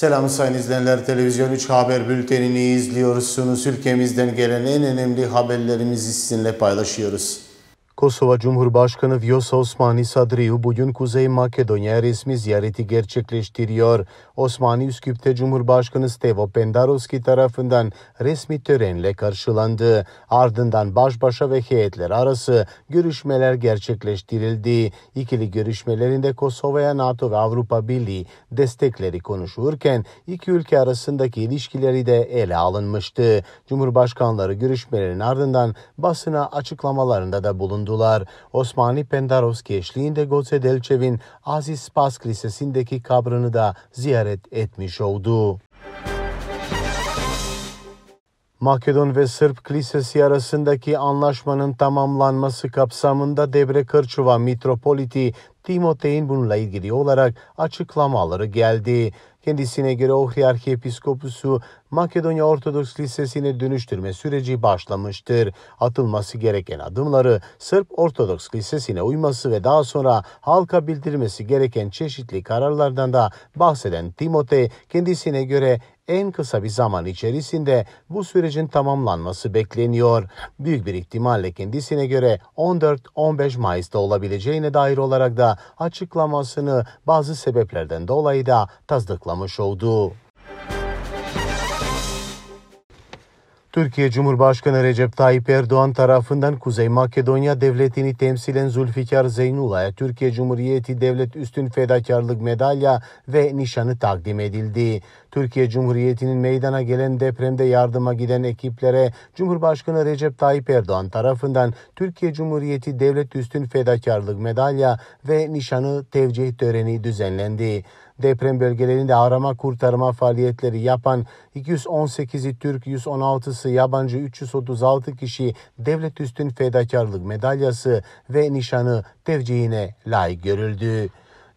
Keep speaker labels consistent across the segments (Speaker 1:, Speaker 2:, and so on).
Speaker 1: Selam sayın izleyenler. Televizyon 3 Haber Bülteni'ni izliyorsunuz. Ülkemizden gelen en önemli haberlerimizi sizinle paylaşıyoruz. Kosova Cumhurbaşkanı Vjosa Osmani Sadriu bugün Kuzey Makedonya resmi ziyareti gerçekleştiriyor. Osmani Üsküp'te Cumhurbaşkanı Stevo Pendarovski tarafından resmi törenle karşılandı. Ardından baş başa ve heyetler arası görüşmeler gerçekleştirildi. İkili görüşmelerinde Kosova'ya NATO ve Avrupa Birliği destekleri konuşurken iki ülke arasındaki ilişkileri de ele alınmıştı. Cumhurbaşkanları görüşmelerin ardından basına açıklamalarında da bulundu bulundular. Osmani Pendarovski eşliğinde Goce Delçev'in Aziz Spask Lisesi'ndeki kabrını da ziyaret etmiş oldu. Makedon ve Sırp Kilisesi arasındaki anlaşmanın tamamlanması kapsamında Debre Kırçuva Mitropoliti Timotey'in bununla ilgili olarak açıklamaları geldi kendisine göre Ohri Arkiyepiskopusu Makedonya Ortodoks Lisesi'ne dönüştürme süreci başlamıştır. Atılması gereken adımları Sırp Ortodoks Lisesi'ne uyması ve daha sonra halka bildirmesi gereken çeşitli kararlardan da bahseden Timote kendisine göre en kısa bir zaman içerisinde bu sürecin tamamlanması bekleniyor. Büyük bir ihtimalle kendisine göre 14-15 Mayıs'ta olabileceğine dair olarak da açıklamasını bazı sebeplerden dolayı da tasdiklamıştır. Ama Show'du. Türkiye Cumhurbaşkanı Recep Tayyip Erdoğan tarafından Kuzey Makedonya Devleti'ni temsilen Zülfikar Zeynula'ya Türkiye Cumhuriyeti Devlet Üstün Fedakarlık Medalya ve nişanı takdim edildi. Türkiye Cumhuriyeti'nin meydana gelen depremde yardıma giden ekiplere Cumhurbaşkanı Recep Tayyip Erdoğan tarafından Türkiye Cumhuriyeti Devlet Üstün Fedakarlık Medalya ve nişanı tevcih töreni düzenlendi. Deprem bölgelerinde arama kurtarma faaliyetleri yapan 218'i Türk, 116'sı yabancı 336 kişi devlet üstün fedakarlık madalyası ve nişanı tevcihine layık görüldü.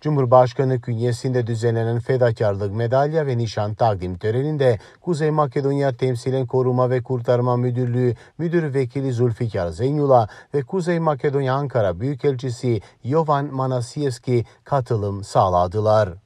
Speaker 1: Cumhurbaşkanı künyesinde düzenlenen fedakarlık medalya ve nişan takdim töreninde Kuzey Makedonya Temsilen Koruma ve Kurtarma Müdürlüğü Müdür Vekili Zulfikar Zeynula ve Kuzey Makedonya Ankara Büyükelçisi Yovan Manasieski katılım sağladılar.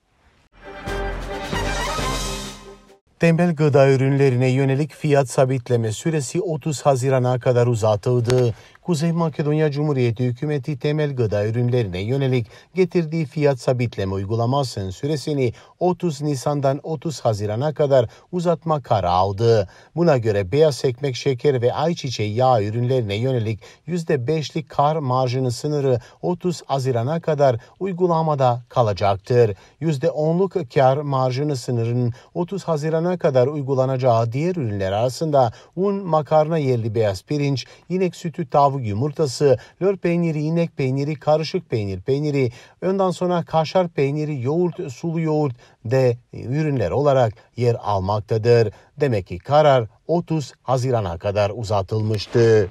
Speaker 1: temel gıda ürünlerine yönelik fiyat sabitleme süresi 30 Haziran'a kadar uzatıldı. Kuzey Makedonya Cumhuriyeti hükümeti temel gıda ürünlerine yönelik getirdiği fiyat sabitleme uygulamasının süresini 30 Nisan'dan 30 Haziran'a kadar uzatma kararı aldı. Buna göre beyaz ekmek, şeker ve ayçiçeği yağ ürünlerine yönelik %5'lik kar marjının sınırı 30 Haziran'a kadar uygulamada kalacaktır. %10'luk kar marjını sınırının 30 Haziran'a kadar uygulanacağı diğer ürünler arasında un, makarna yerli beyaz pirinç, inek sütü, tavuk tavuk yumurtası, lor peyniri, inek peyniri, karışık peynir peyniri, önden sonra kaşar peyniri, yoğurt, sulu yoğurt de e, ürünler olarak yer almaktadır. Demek ki karar 30 Haziran'a kadar uzatılmıştı.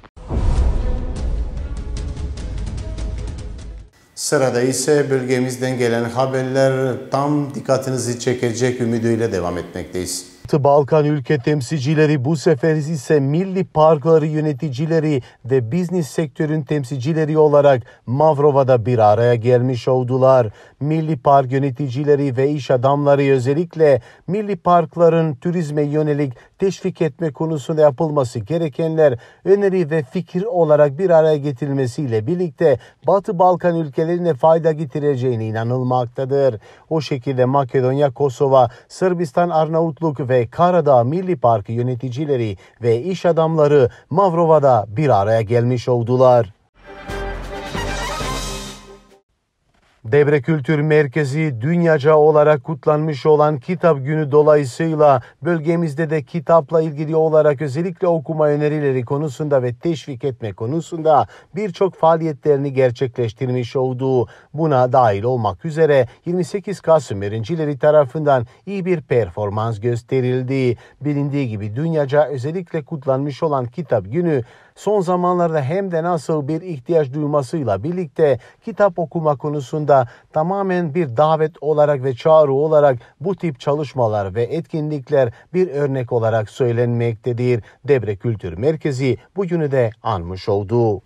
Speaker 1: Sırada ise bölgemizden gelen haberler tam dikkatinizi çekecek ümidiyle devam etmekteyiz. Balkan ülke temsilcileri bu sefer ise milli parkları yöneticileri ve biznes sektörün temsilcileri olarak Mavrova'da bir araya gelmiş oldular. Milli park yöneticileri ve iş adamları özellikle milli parkların turizme yönelik teşvik etme konusunda yapılması gerekenler öneri ve fikir olarak bir araya getirilmesiyle birlikte Batı Balkan ülkelerine fayda getireceğine inanılmaktadır. O şekilde Makedonya, Kosova, Sırbistan, Arnavutluk ve ve Karadağ Milli Parkı yöneticileri ve iş adamları Mavrova'da bir araya gelmiş oldular. Debre Kültür Merkezi dünyaca olarak kutlanmış olan Kitap Günü dolayısıyla bölgemizde de kitapla ilgili olarak özellikle okuma önerileri konusunda ve teşvik etme konusunda birçok faaliyetlerini gerçekleştirmiş olduğu buna dahil olmak üzere 28 Kasım öğrencileri tarafından iyi bir performans gösterildi. Bilindiği gibi dünyaca özellikle kutlanmış olan Kitap Günü son zamanlarda hem de nasıl bir ihtiyaç duymasıyla birlikte kitap okuma konusunda tamamen bir davet olarak ve çağrı olarak bu tip çalışmalar ve etkinlikler bir örnek olarak söylenmektedir. Debre Kültür Merkezi bugünü de anmış oldu.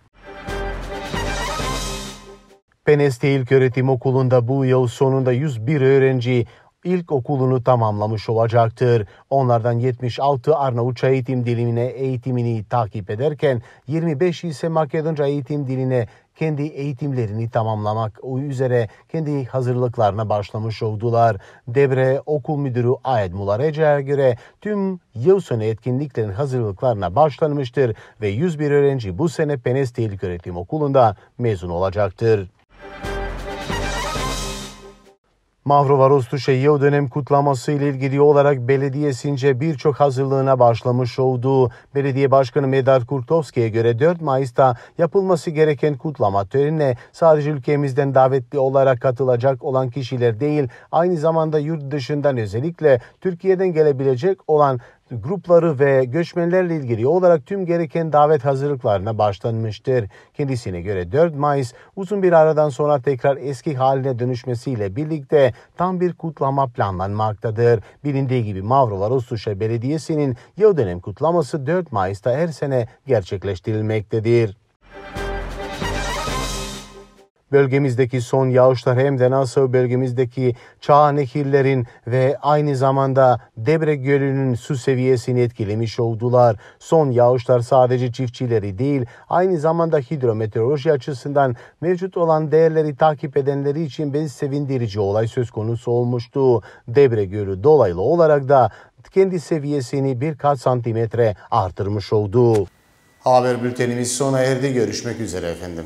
Speaker 1: Penes Tehilköğretim Okulu'nda bu yıl sonunda 101 öğrenci okulunu tamamlamış olacaktır. Onlardan 76 Arnavut eğitim dilimine eğitimini takip ederken 25 ise Makedonca eğitim diline kendi eğitimlerini tamamlamak üzere kendi hazırlıklarına başlamış oldular. Debre okul müdürü Ayet Mulareca'ya göre tüm yıl sonu etkinliklerin hazırlıklarına başlanmıştır ve 101 öğrenci bu sene Penes Öğretim Okulu'nda mezun olacaktır. Mahruvarostu Şehiye o dönem kutlaması ile ilgili olarak belediyesince birçok hazırlığına başlamış olduğu Belediye Başkanı Medar Kurtovski'ye göre 4 Mayıs'ta yapılması gereken kutlama törenine sadece ülkemizden davetli olarak katılacak olan kişiler değil, aynı zamanda yurt dışından özellikle Türkiye'den gelebilecek olan grupları ve göçmenlerle ilgili olarak tüm gereken davet hazırlıklarına başlanmıştır. Kendisine göre 4 Mayıs uzun bir aradan sonra tekrar eski haline dönüşmesiyle birlikte tam bir kutlama planlanmaktadır. Bilindiği gibi Mavrovarostuşa Belediyesi'nin yıl dönem kutlaması 4 Mayıs'ta her sene gerçekleştirilmektedir bölgemizdeki son yağışlar hem de nasıl bölgemizdeki çağ nehirlerin ve aynı zamanda Debre Gölü'nün su seviyesini etkilemiş oldular. Son yağışlar sadece çiftçileri değil aynı zamanda hidrometeoroloji açısından mevcut olan değerleri takip edenleri için ben sevindirici olay söz konusu olmuştu. Debre Gölü dolaylı olarak da kendi seviyesini birkaç santimetre artırmış oldu. Haber bültenimiz sona erdi. Görüşmek üzere efendim.